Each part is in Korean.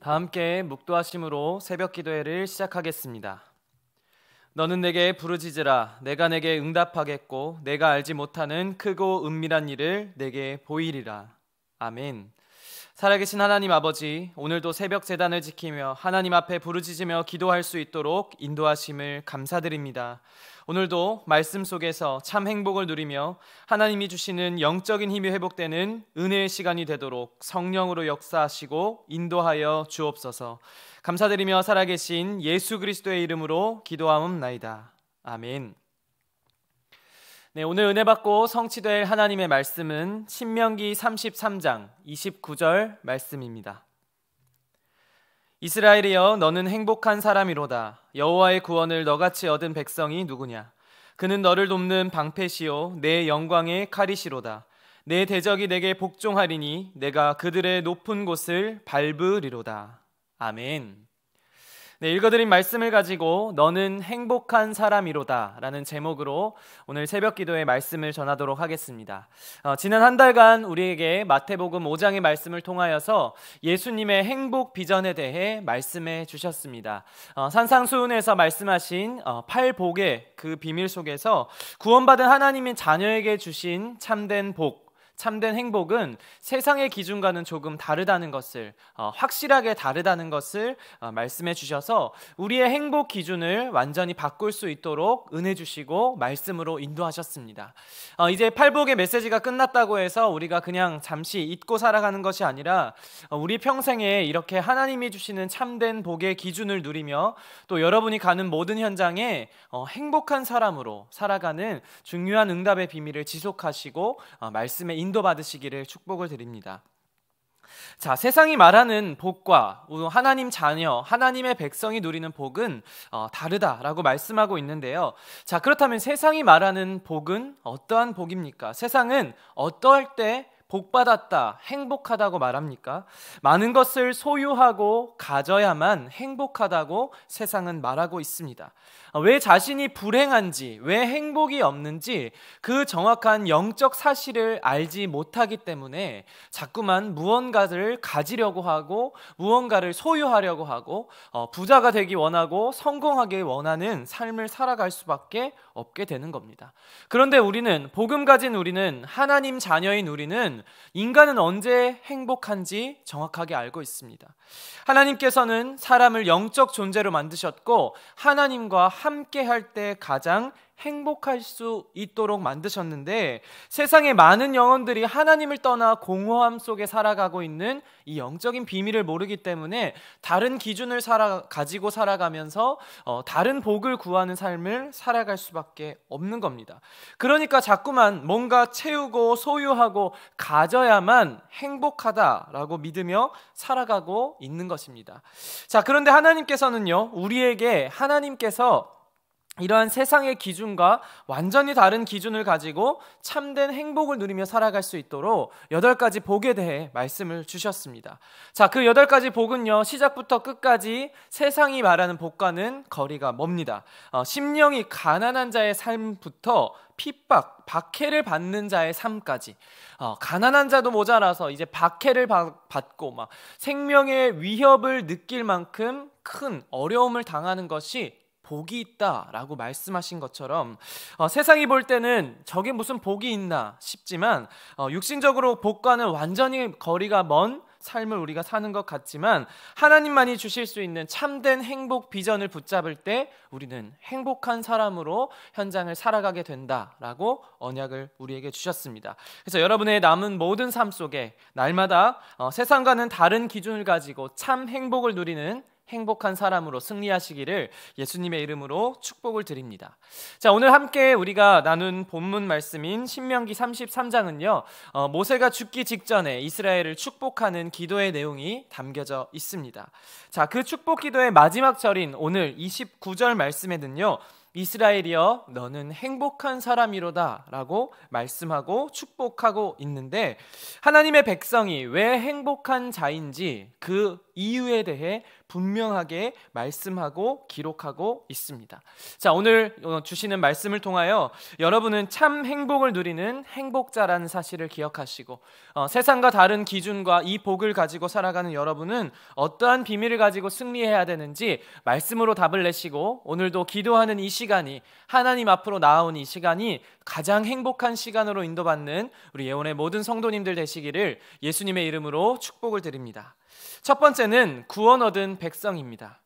다 함께 묵도하심으로 새벽 기도회를 시작하겠습니다. 너는 내게 부르짖으라 내가 내게 응답하겠고 내가 알지 못하는 크고 은밀한 일을 내게 보이리라. 아멘. 살아계신 하나님 아버지, 오늘도 새벽 재단을 지키며 하나님 앞에 부르짖으며 기도할 수 있도록 인도하심을 감사드립니다. 오늘도 말씀 속에서 참 행복을 누리며 하나님이 주시는 영적인 힘이 회복되는 은혜의 시간이 되도록 성령으로 역사하시고 인도하여 주옵소서. 감사드리며 살아계신 예수 그리스도의 이름으로 기도하옵나이다. 아멘. 네, 오늘 은혜 받고 성취될 하나님의 말씀은 신명기 33장 29절 말씀입니다. 이스라엘이여 너는 행복한 사람이로다. 여호와의 구원을 너같이 얻은 백성이 누구냐? 그는 너를 돕는 방패시요 내 영광의 칼이시로다. 내 대적이 내게 복종하리니 내가 그들의 높은 곳을 밟으리로다. 아멘. 네, 읽어드린 말씀을 가지고 너는 행복한 사람이로다라는 제목으로 오늘 새벽 기도의 말씀을 전하도록 하겠습니다. 어, 지난 한 달간 우리에게 마태복음 5장의 말씀을 통하여서 예수님의 행복 비전에 대해 말씀해 주셨습니다. 어, 산상수훈에서 말씀하신 어, 팔복의 그 비밀 속에서 구원받은 하나님인 자녀에게 주신 참된 복 참된 행복은 세상의 기준과는 조금 다르다는 것을 어, 확실하게 다르다는 것을 어, 말씀해 주셔서 우리의 행복 기준을 완전히 바꿀 수 있도록 은혜 주시고 말씀으로 인도하셨습니다. 어, 이제 팔복의 메시지가 끝났다고 해서 우리가 그냥 잠시 잊고 살아가는 것이 아니라 어, 우리 평생에 이렇게 하나님이 주시는 참된 복의 기준을 누리며 또 여러분이 가는 모든 현장에 어, 행복한 사람으로 살아가는 중요한 응답의 비밀을 지속하시고 어, 말씀에 인 인도받으시기를 축복을 드립니다. 자, 세상이 말하는 복과 하나님 자녀, 하나님의 백성이 누리는 복은 어, 다르다라고 말씀하고 있는데요. 자, 그렇다면 세상이 말하는 복은 어떠한 복입니까? 세상은 어떨 때 복받았다, 행복하다고 말합니까? 많은 것을 소유하고 가져야만 행복하다고 세상은 말하고 있습니다. 왜 자신이 불행한지, 왜 행복이 없는지 그 정확한 영적 사실을 알지 못하기 때문에 자꾸만 무언가를 가지려고 하고 무언가를 소유하려고 하고 어, 부자가 되기 원하고 성공하기 원하는 삶을 살아갈 수밖에 없게 되는 겁니다. 그런데 우리는 복음 가진 우리는 하나님 자녀인 우리는 인간은 언제 행복한지 정확하게 알고 있습니다. 하나님께서는 사람을 영적 존재로 만드셨고 하나님과 함께 할 때 가장 행복할 수 있도록 만드셨는데 세상의 많은 영혼들이 하나님을 떠나 공허함 속에 살아가고 있는 이 영적인 비밀을 모르기 때문에 다른 기준을 살아, 가지고 살아가면서 어, 다른 복을 구하는 삶을 살아갈 수밖에 없는 겁니다. 그러니까 자꾸만 뭔가 채우고 소유하고 가져야만 행복하다라고 믿으며 살아가고 있는 것입니다. 자, 그런데 하나님께서는요, 우리에게 하나님께서 이러한 세상의 기준과 완전히 다른 기준을 가지고 참된 행복을 누리며 살아갈 수 있도록 여덟 가지 복에 대해 말씀을 주셨습니다. 자, 그 여덟 가지 복은요, 시작부터 끝까지 세상이 말하는 복과는 거리가 멉니다. 어, 심령이 가난한 자의 삶부터 핍박, 박해를 받는 자의 삶까지 어, 가난한 자도 모자라서 이제 박해를 받고 막 생명의 위협을 느낄 만큼 큰 어려움을 당하는 것이 복이 있다라고 말씀하신 것처럼 어, 세상이 볼 때는 저게 무슨 복이 있나 싶지만 어, 육신적으로 복과는 완전히 거리가 먼 삶을 우리가 사는 것 같지만 하나님만이 주실 수 있는 참된 행복 비전을 붙잡을 때 우리는 행복한 사람으로 현장을 살아가게 된다라고 언약을 우리에게 주셨습니다. 그래서 여러분의 남은 모든 삶 속에 날마다 어, 세상과는 다른 기준을 가지고 참 행복을 누리는 행복한 사람으로 승리하시기를 예수님의 이름으로 축복을 드립니다. 자, 오늘 함께 우리가 나눈 본문 말씀인 신명기 33장은요, 어, 모세가 죽기 직전에 이스라엘을 축복하는 기도의 내용이 담겨져 있습니다. 자, 그 축복 기도의 마지막 절인 오늘 29절 말씀에는요, 이스라엘이여 너는 행복한 사람이로다라고 말씀하고 축복하고 있는데 하나님의 백성이 왜 행복한 자인지 그 이유에 대해 분명하게 말씀하고 기록하고 있습니다. 자, 오늘 어, 주시는 말씀을 통하여 여러분은 참 행복을 누리는 행복자라는 사실을 기억하시고 어, 세상과 다른 기준과 이 복을 가지고 살아가는 여러분은 어떠한 비밀을 가지고 승리해야 되는지 말씀으로 답을 내시고 오늘도 기도하는 이 시간이 하나님 앞으로 나아온 이 시간이 가장 행복한 시간으로 인도받는 우리 예원의 모든 성도님들 되시기를 예수님의 이름으로 축복을 드립니다. 첫 번째는 구원 얻은 백성입니다.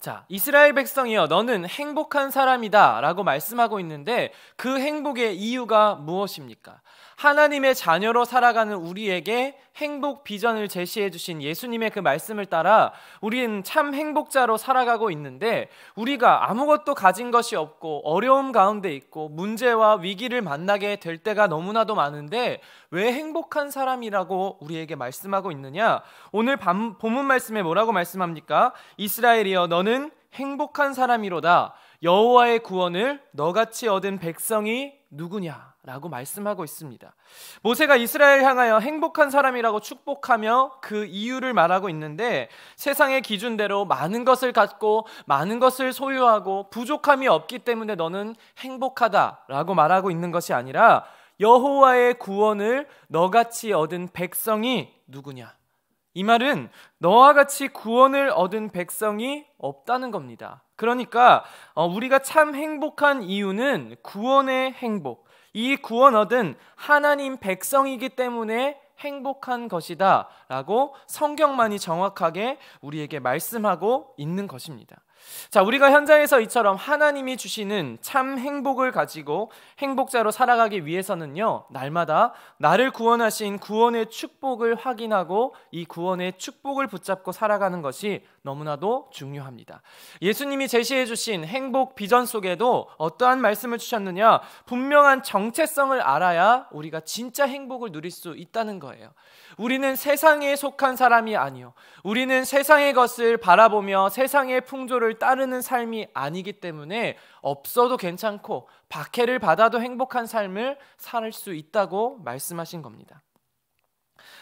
자, 이스라엘 백성이여 너는 행복한 사람이다라고 말씀하고 있는데 그 행복의 이유가 무엇입니까? 하나님의 자녀로 살아가는 우리에게 행복 비전을 제시해 주신 예수님의 그 말씀을 따라 우리는 참 행복자로 살아가고 있는데 우리가 아무것도 가진 것이 없고 어려움 가운데 있고 문제와 위기를 만나게 될 때가 너무나도 많은데 왜 행복한 사람이라고 우리에게 말씀하고 있느냐? 오늘 본문 말씀에 뭐라고 말씀합니까? 이스라엘이여 너는 행복한 사람이로다. 여호와의 구원을 너같이 얻은 백성이 누구냐라고 말씀하고 있습니다. 모세가 이스라엘 향하여 행복한 사람이라고 축복하며 그 이유를 말하고 있는데 세상의 기준대로 많은 것을 갖고 많은 것을 소유하고 부족함이 없기 때문에 너는 행복하다라고 말하고 있는 것이 아니라 여호와의 구원을 너같이 얻은 백성이 누구냐? 이 말은 너와 같이 구원을 얻은 백성이 없다는 겁니다. 그러니까 어, 우리가 참 행복한 이유는 구원의 행복, 이 구원 얻은 하나님 백성이기 때문에 행복한 것이다 라고 성경만이 정확하게 우리에게 말씀하고 있는 것입니다. 자, 우리가 현장에서 이처럼 하나님이 주시는 참 행복을 가지고 행복자로 살아가기 위해서는요, 날마다 나를 구원하신 구원의 축복을 확인하고 이 구원의 축복을 붙잡고 살아가는 것이 너무나도 중요합니다. 예수님이 제시해 주신 행복 비전 속에도 어떠한 말씀을 주셨느냐? 분명한 정체성을 알아야 우리가 진짜 행복을 누릴 수 있다는 거예요. 우리는 세상에 속한 사람이 아니요. 우리는 세상의 것을 바라보며 세상의 풍조를 그리스도를 따르는 삶이 아니기 때문에 없어도 괜찮고 박해를 받아도 행복한 삶을 살 수 있다고 말씀하신 겁니다.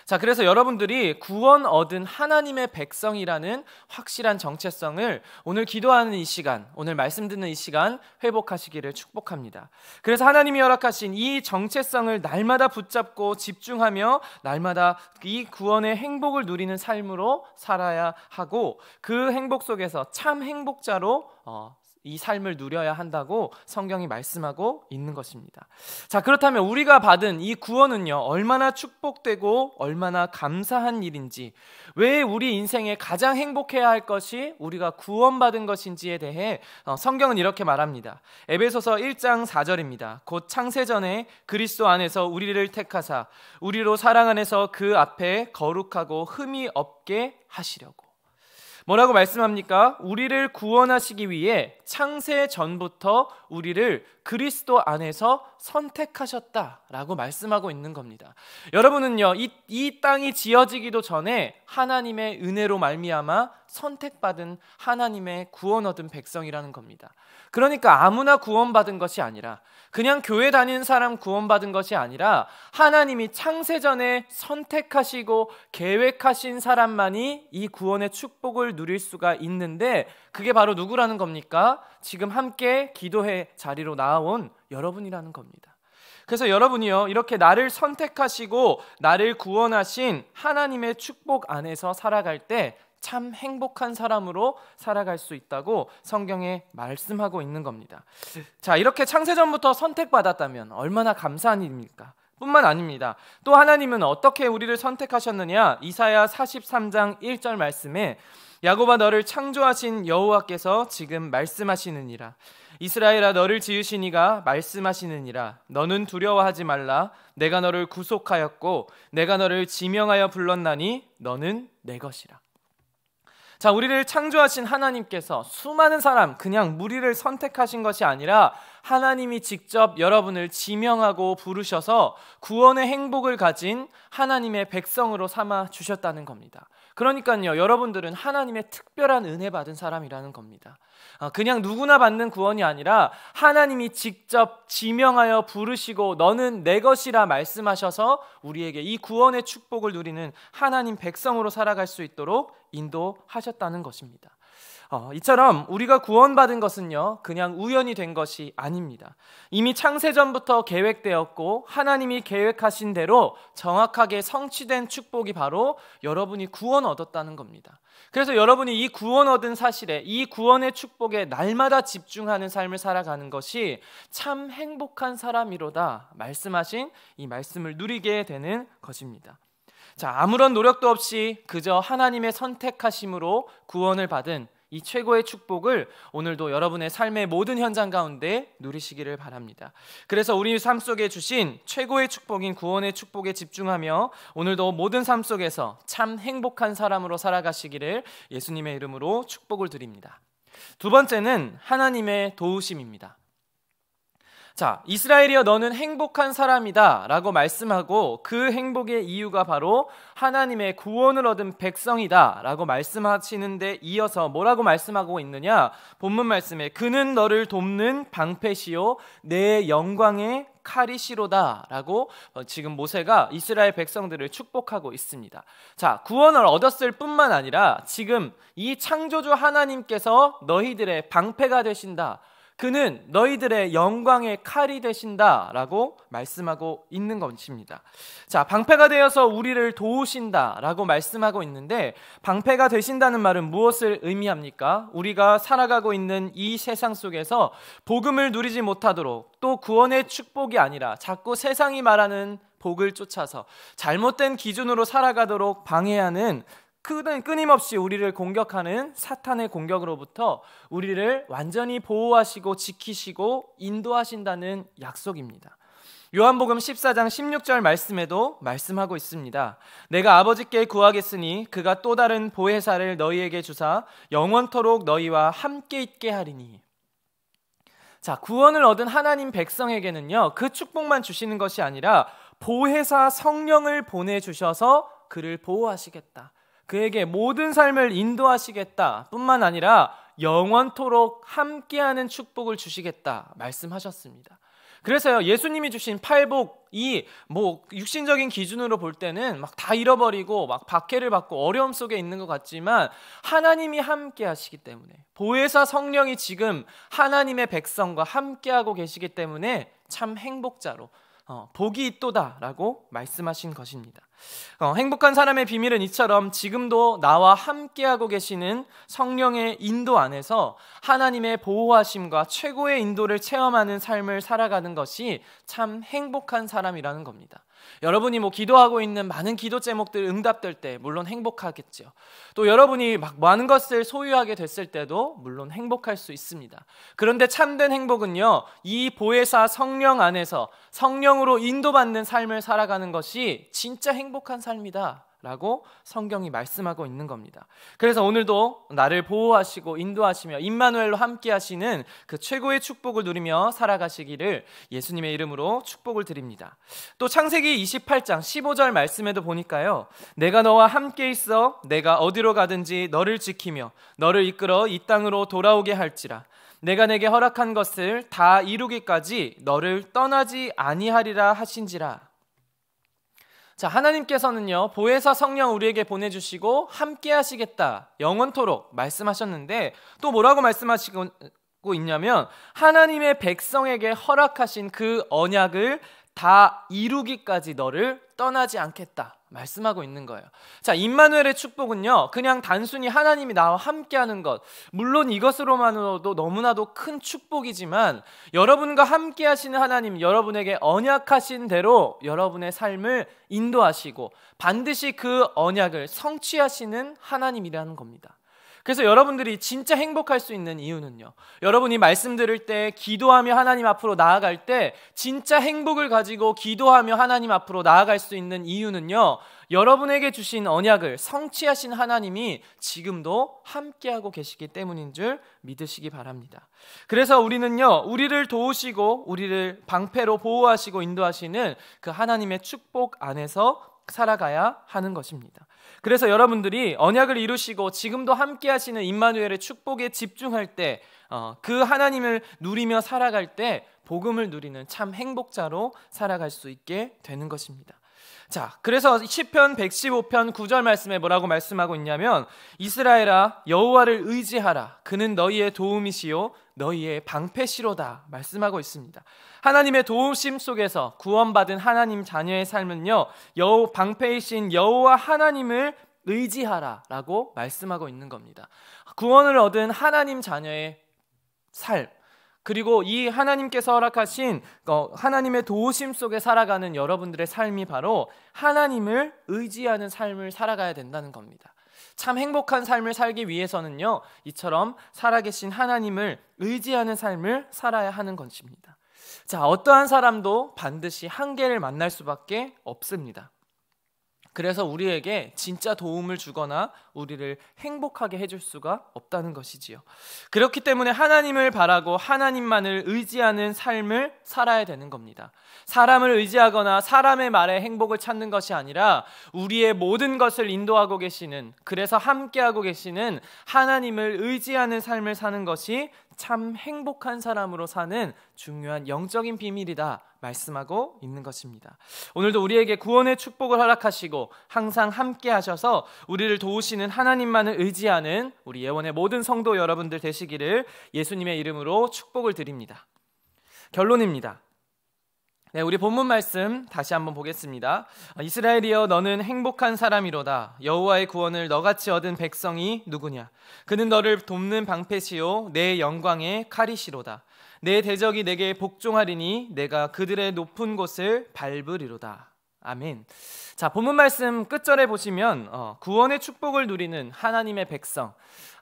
자, 그래서 여러분들이 구원 얻은 하나님의 백성이라는 확실한 정체성을 오늘 기도하는 이 시간, 오늘 말씀 듣는 이 시간 회복하시기를 축복합니다. 그래서 하나님이 허락하신 이 정체성을 날마다 붙잡고 집중하며 날마다 이 구원의 행복을 누리는 삶으로 살아야 하고 그 행복 속에서 참 행복자로 어, 이 삶을 누려야 한다고 성경이 말씀하고 있는 것입니다. 자, 그렇다면 우리가 받은 이 구원은요, 얼마나 축복되고 얼마나 감사한 일인지, 왜 우리 인생에 가장 행복해야 할 것이 우리가 구원받은 것인지에 대해 어, 성경은 이렇게 말합니다. 에베소서 1장 4절입니다. 곧 창세전에 그리스도 안에서 우리를 택하사, 우리로 사랑 안에서 그 앞에 거룩하고 흠이 없게 하시려고. 뭐라고 말씀합니까? 우리를 구원하시기 위해 창세 전부터 우리를 그리스도 안에서 선택하셨다라고 말씀하고 있는 겁니다. 여러분은요, 이, 이 땅이 지어지기도 전에 하나님의 은혜로 말미암아 선택받은 하나님의 구원 얻은 백성이라는 겁니다. 그러니까 아무나 구원받은 것이 아니라 그냥 교회 다니는 사람 구원받은 것이 아니라 하나님이 창세전에 선택하시고 계획하신 사람만이 이 구원의 축복을 누릴 수가 있는데 그게 바로 누구라는 겁니까? 지금 함께 기도해 자리로 나온 여러분이라는 겁니다. 그래서 여러분이요, 이렇게 나를 선택하시고 나를 구원하신 하나님의 축복 안에서 살아갈 때 참 행복한 사람으로 살아갈 수 있다고 성경에 말씀하고 있는 겁니다. 자, 이렇게 창세전부터 선택받았다면 얼마나 감사한 일입니까? 뿐만 아닙니다. 또 하나님은 어떻게 우리를 선택하셨느냐? 이사야 43장 1절 말씀에 야곱아 너를 창조하신 여호와께서 지금 말씀하시느니라 이스라엘아 너를 지으시니가 말씀하시느니라 너는 두려워하지 말라 내가 너를 구속하였고 내가 너를 지명하여 불렀나니 너는 내 것이라 자, 우리를 창조하신 하나님께서 수많은 사람, 그냥 무리를 선택하신 것이 아니라 하나님이 직접 여러분을 지명하고 부르셔서 구원의 행복을 가진 하나님의 백성으로 삼아 주셨다는 겁니다. 그러니까요, 여러분들은 하나님의 특별한 은혜 받은 사람이라는 겁니다. 어, 그냥 누구나 받는 구원이 아니라 하나님이 직접 지명하여 부르시고 너는 내 것이라 말씀하셔서 우리에게 이 구원의 축복을 누리는 하나님 백성으로 살아갈 수 있도록 인도하셨다는 것입니다. 어, 이처럼 우리가 구원받은 것은요, 그냥 우연이 된 것이 아닙니다. 이미 창세전부터 계획되었고, 하나님이 계획하신 대로 정확하게 성취된 축복이 바로 여러분이 구원 얻었다는 겁니다. 그래서 여러분이 이 구원 얻은 사실에, 이 구원의 축복에 날마다 집중하는 삶을 살아가는 것이 참 행복한 사람이로다 말씀하신 이 말씀을 누리게 되는 것입니다. 자, 아무런 노력도 없이 그저 하나님의 선택하심으로 구원을 받은 이 최고의 축복을 오늘도 여러분의 삶의 모든 현장 가운데 누리시기를 바랍니다. 그래서 우리 삶 속에 주신 최고의 축복인 구원의 축복에 집중하며 오늘도 모든 삶 속에서 참 행복한 사람으로 살아가시기를 예수님의 이름으로 축복을 드립니다. 두 번째는 하나님의 도우심입니다. 자, 이스라엘이여 너는 행복한 사람이다 라고 말씀하고 그 행복의 이유가 바로 하나님의 구원을 얻은 백성이다 라고 말씀하시는데 이어서 뭐라고 말씀하고 있느냐? 본문 말씀에 그는 너를 돕는 방패시오내 영광의 카리시로다 라고 어, 지금 모세가 이스라엘 백성들을 축복하고 있습니다. 자, 구원을 얻었을 뿐만 아니라 지금 이 창조주 하나님께서 너희들의 방패가 되신다. 그는 너희들의 영광의 칼이 되신다라고 말씀하고 있는 것입니다. 자, 방패가 되어서 우리를 도우신다라고 말씀하고 있는데 방패가 되신다는 말은 무엇을 의미합니까? 우리가 살아가고 있는 이 세상 속에서 복음을 누리지 못하도록 또 구원의 축복이 아니라 자꾸 세상이 말하는 복을 쫓아서 잘못된 기준으로 살아가도록 방해하는 그는 끊임없이 우리를 공격하는 사탄의 공격으로부터 우리를 완전히 보호하시고 지키시고 인도하신다는 약속입니다. 요한복음 14장 16절 말씀에도 말씀하고 있습니다. 내가 아버지께 구하겠으니 그가 또 다른 보혜사를 너희에게 주사 영원토록 너희와 함께 있게 하리니. 자, 구원을 얻은 하나님 백성에게는요. 그 축복만 주시는 것이 아니라 보혜사 성령을 보내 주셔서 그를 보호하시겠다. 그에게 모든 삶을 인도하시겠다 뿐만 아니라 영원토록 함께하는 축복을 주시겠다 말씀하셨습니다. 그래서요, 예수님이 주신 팔복이 뭐 육신적인 기준으로 볼 때는 막 다 잃어버리고 막 박해를 받고 어려움 속에 있는 것 같지만 하나님이 함께 하시기 때문에 보혜사 성령이 지금 하나님의 백성과 함께하고 계시기 때문에 참 행복자로 어, 복이 있도다라고 말씀하신 것입니다. 어, 행복한 사람의 비밀은 이처럼 지금도 나와 함께하고 계시는 성령의 인도 안에서 하나님의 보호하심과 최고의 인도를 체험하는 삶을 살아가는 것이 참 행복한 사람이라는 겁니다. 여러분이 뭐 기도하고 있는 많은 기도 제목들 응답될 때 물론 행복하겠죠. 또 여러분이 막 많은 것을 소유하게 됐을 때도 물론 행복할 수 있습니다. 그런데 참된 행복은요. 이 보혜사 성령 안에서 성령으로 인도받는 삶을 살아가는 것이 진짜 행복한 삶이다. 라고 성경이 말씀하고 있는 겁니다. 그래서 오늘도 나를 보호하시고 인도하시며 임마누엘로 함께 하시는 그 최고의 축복을 누리며 살아가시기를 예수님의 이름으로 축복을 드립니다. 또 창세기 28장 15절 말씀에도 보니까요. 내가 너와 함께 있어 내가 어디로 가든지 너를 지키며 너를 이끌어 이 땅으로 돌아오게 할지라 내가 내게 허락한 것을 다 이루기까지 너를 떠나지 아니하리라 하신지라 자, 하나님께서는요, 보혜사 성령 우리에게 보내주시고 함께 하시겠다, 영원토록 말씀하셨는데 또 뭐라고 말씀하시고 있냐면 하나님의 백성에게 허락하신 그 언약을 다 이루기까지 너를 떠나지 않겠다. 말씀하고 있는 거예요. 자, 임마누엘의 축복은요. 그냥 단순히 하나님이 나와 함께 하는 것. 물론 이것으로만으로도 너무나도 큰 축복이지만 여러분과 함께 하시는 하나님, 여러분에게 언약하신 대로 여러분의 삶을 인도하시고 반드시 그 언약을 성취하시는 하나님이라는 겁니다. 그래서 여러분들이 진짜 행복할 수 있는 이유는요. 여러분이 말씀 들을 때 기도하며 하나님 앞으로 나아갈 때 진짜 행복을 가지고 기도하며 하나님 앞으로 나아갈 수 있는 이유는요. 여러분에게 주신 언약을 성취하신 하나님이 지금도 함께하고 계시기 때문인 줄 믿으시기 바랍니다. 그래서 우리는요. 우리를 도우시고 우리를 방패로 보호하시고 인도하시는 그 하나님의 축복 안에서 살아가야 하는 것입니다. 그래서 여러분들이 언약을 이루시고 지금도 함께 하시는 임마누엘의 축복에 집중할 때, 어, 그 하나님을 누리며 살아갈 때 복음을 누리는 참 행복자로 살아갈 수 있게 되는 것입니다. 자, 그래서 1 0편 115편 9절 말씀에 뭐라고 말씀하고 있냐면 이스라엘아 여호와를 의지하라 그는 너희의 도움이시요 너희의 방패시로다 말씀하고 있습니다. 하나님의 도움심 속에서 구원받은 하나님 자녀의 삶은요. 여호 방패이신 여호와 하나님을 의지하라라고 말씀하고 있는 겁니다. 구원을 얻은 하나님 자녀의 삶 그리고 이 하나님께서 허락하신 어, 하나님의 도우심 속에 살아가는 여러분들의 삶이 바로 하나님을 의지하는 삶을 살아가야 된다는 겁니다. 참 행복한 삶을 살기 위해서는요, 이처럼 살아계신 하나님을 의지하는 삶을 살아야 하는 것입니다. 자, 어떠한 사람도 반드시 한계를 만날 수밖에 없습니다. 그래서 우리에게 진짜 도움을 주거나 우리를 행복하게 해줄 수가 없다는 것이지요. 그렇기 때문에 하나님을 바라고 하나님만을 의지하는 삶을 살아야 되는 겁니다. 사람을 의지하거나 사람의 말에 행복을 찾는 것이 아니라 우리의 모든 것을 인도하고 계시는, 그래서 함께하고 계시는 하나님을 의지하는 삶을 사는 것이 참 행복한 사람으로 사는 중요한 영적인 비밀이다. 말씀하고 있는 것입니다. 오늘도 우리에게 구원의 축복을 허락하시고 항상 함께 하셔서 우리를 도우시는 하나님만을 의지하는 우리 예원의 모든 성도 여러분들 되시기를 예수님의 이름으로 축복을 드립니다. 결론입니다. 네, 우리 본문 말씀 다시 한번 보겠습니다. 이스라엘이여 너는 행복한 사람이로다. 여호와의 구원을 너같이 얻은 백성이 누구냐? 그는 너를 돕는 방패시요 내 영광의 칼이시로다. 내 대적이 내게 복종하리니 내가 그들의 높은 곳을 밟으리로다. 아멘. 자 본문 말씀 끝절에 보시면 어, 구원의 축복을 누리는 하나님의 백성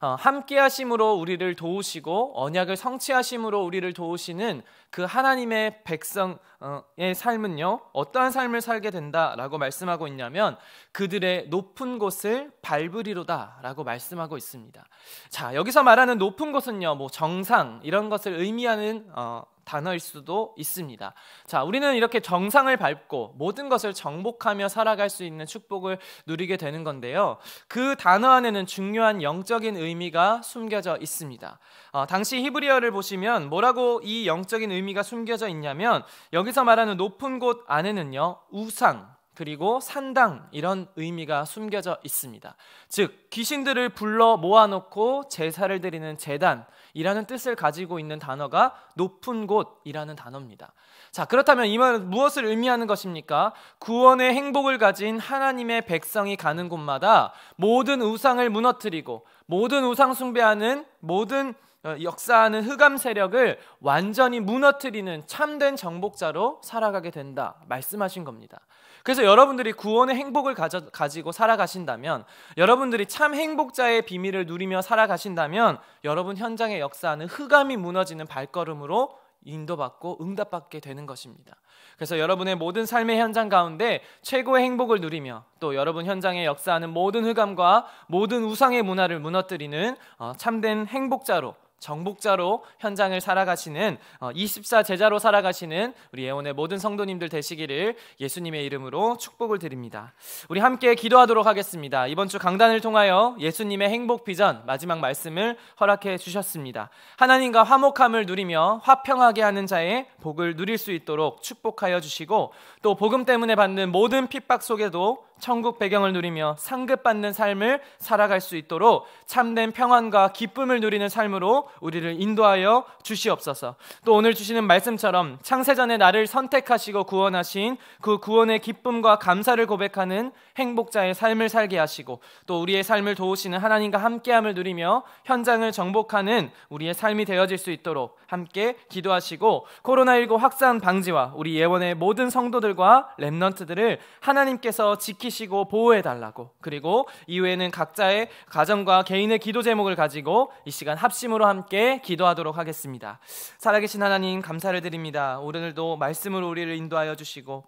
어, 함께 하심으로 우리를 도우시고 언약을 성취하심으로 우리를 도우시는 그 하나님의 백성의 삶은요. 어떠한 삶을 살게 된다라고 말씀하고 있냐면 그들의 높은 곳을 밟으리로다라고 말씀하고 있습니다. 자, 여기서 말하는 높은 곳은요. 뭐 정상 이런 것을 의미하는 어, 단어일 수도 있습니다. 자, 우리는 이렇게 정상을 밟고 모든 것을 정복하며 살아갈 수 있는 축복을 누리게 되는 건데요. 그 단어 안에는 중요한 영적인 의미 의미가 숨겨져 있습니다. 어, 당시 히브리어를 보시면 뭐라고 이 영적인 의미가 숨겨져 있냐면 여기서 말하는 높은 곳 안에는요 우상 그리고 산당 이런 의미가 숨겨져 있습니다. 즉 귀신들을 불러 모아놓고 제사를 드리는 제단 이라는 뜻을 가지고 있는 단어가 높은 곳이라는 단어입니다. 자, 그렇다면 이 말은 무엇을 의미하는 것입니까? 구원의 행복을 가진 하나님의 백성이 가는 곳마다 모든 우상을 무너뜨리고 모든 우상 숭배하는 모든 어, 역사하는 흑암 세력을 완전히 무너뜨리는 참된 정복자로 살아가게 된다 말씀하신 겁니다. 그래서 여러분들이 구원의 행복을 가져, 가지고 살아가신다면 여러분들이 참 행복자의 비밀을 누리며 살아가신다면 여러분 현장의 역사는 하 흑암이 무너지는 발걸음으로 인도받고 응답받게 되는 것입니다. 그래서 여러분의 모든 삶의 현장 가운데 최고의 행복을 누리며 또 여러분 현장에 역사하는 모든 흑암과 모든 우상의 문화를 무너뜨리는 어, 참된 행복자로 정복자로 현장을 살아가시는 24 어, 제자로 살아가시는 우리 예원의 모든 성도님들 되시기를 예수님의 이름으로 축복을 드립니다. 우리 함께 기도하도록 하겠습니다. 이번 주 강단을 통하여 예수님의 행복 비전 마지막 말씀을 허락해 주셨습니다. 하나님과 화목함을 누리며 화평하게 하는 자의 복을 누릴 수 있도록 축복하여 주시고 또 복음 때문에 받는 모든 핍박 속에도 천국 배경을 누리며 상급받는 삶을 살아갈 수 있도록 참된 평안과 기쁨을 누리는 삶으로 우리를 인도하여 주시옵소서. 또 오늘 주시는 말씀처럼 창세전에 나를 선택하시고 구원하신 그 구원의 기쁨과 감사를 고백하는 행복자의 삶을 살게 하시고 또 우리의 삶을 도우시는 하나님과 함께함을 누리며 현장을 정복하는 우리의 삶이 되어질 수 있도록 함께 기도하시고 코로나19 확산 방지와 우리 예원의 모든 성도들과 랩넌트들을 하나님께서 지키 지키시고 보호해 달라고 그리고 이후에는 각자의 가정과 개인의 기도 제목을 가지고 이 시간 합심으로 함께 기도하도록 하겠습니다. 살아계신 하나님 감사를 드립니다. 오늘도 말씀으로 우리를 인도하여 주시고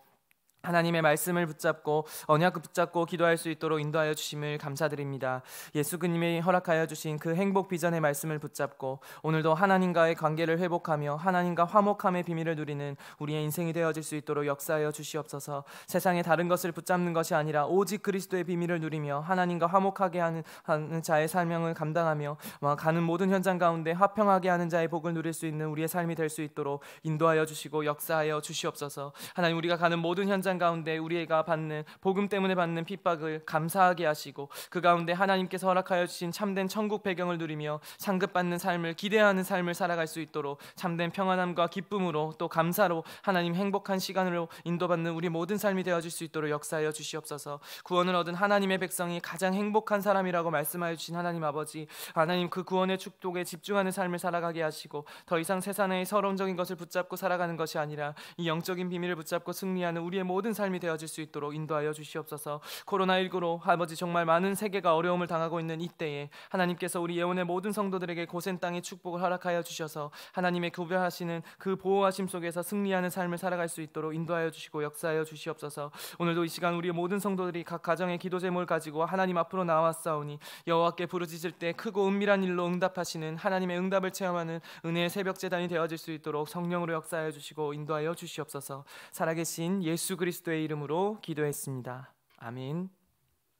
하나님의 말씀을 붙잡고 언약 을 붙잡고 기도할 수 있도록 인도하여 주심을 감사드립니다. 예수 그님이 허락하여 주신 그 행복 비전의 말씀을 붙잡고 오늘도 하나님과의 관계를 회복하며 하나님과 화목함의 비밀을 누리는 우리의 인생이 되어질 수 있도록 역사하여 주시옵소서. 세상의 다른 것을 붙잡는 것이 아니라 오직 그리스도의 비밀을 누리며 하나님과 화목하게 하는, 하는 자의 사명을 감당하며 뭐 가는 모든 현장 가운데 화평하게 하는 자의 복을 누릴 수 있는 우리의 삶이 될 수 있도록 인도하여 주시고 역사하여 주시옵소서. 하나님 우리가 가는 모든 현장 일상 가운데 우리가 받는 복음 때문에 받는 핍박을 감사하게 하시고 그 가운데 하나님께서 허락하여 주신 참된 천국 배경을 누리며 상급받는 삶을 기대하는 삶을 살아갈 수 있도록 참된 평안함과 기쁨으로 또 감사로 하나님 행복한 시간으로 인도받는 우리 모든 삶이 되어질 수 있도록 역사하여 주시옵소서 구원을 얻은 하나님의 백성이 가장 행복한 사람이라고 말씀하여 주신 하나님 아버지 하나님 그 구원의 축복에 집중하는 삶을 살아가게 하시고 더 이상 세상의 서론적인 것을 붙잡고 살아가는 것이 아니라 이 영적인 비밀을 붙잡고 승리하는 우리의 모든 모든 삶이 되어질 수 있도록 인도하여 주시옵소서. 코로나19로 아버지 정말 많은 세계가 어려움을 당하고 있는 이때에 하나님께서 우리 예원의 모든 성도들에게 고센 땅의 축복을 허락하여 주셔서 하나님의 구별하시는 그 보호하심 속에서 승리하는 삶을 살아갈 수 있도록 인도하여 주시고 역사하여 주시옵소서. 오늘도 이 시간 우리 의 모든 성도들이 각 가정의 기도 제목을 가지고 하나님 앞으로 나왔사오니 여호와께 부르짖을 때 크고 은밀한 일로 응답하시는 하나님의 응답을 체험하는 은혜의 새벽 제단이 되어질 수 있도록 성령으로 역사하여 주시고 인도하여 주시옵소서. 살아계신 예수 그리스도 그리스도의 이름으로 기도했습니다. 아멘.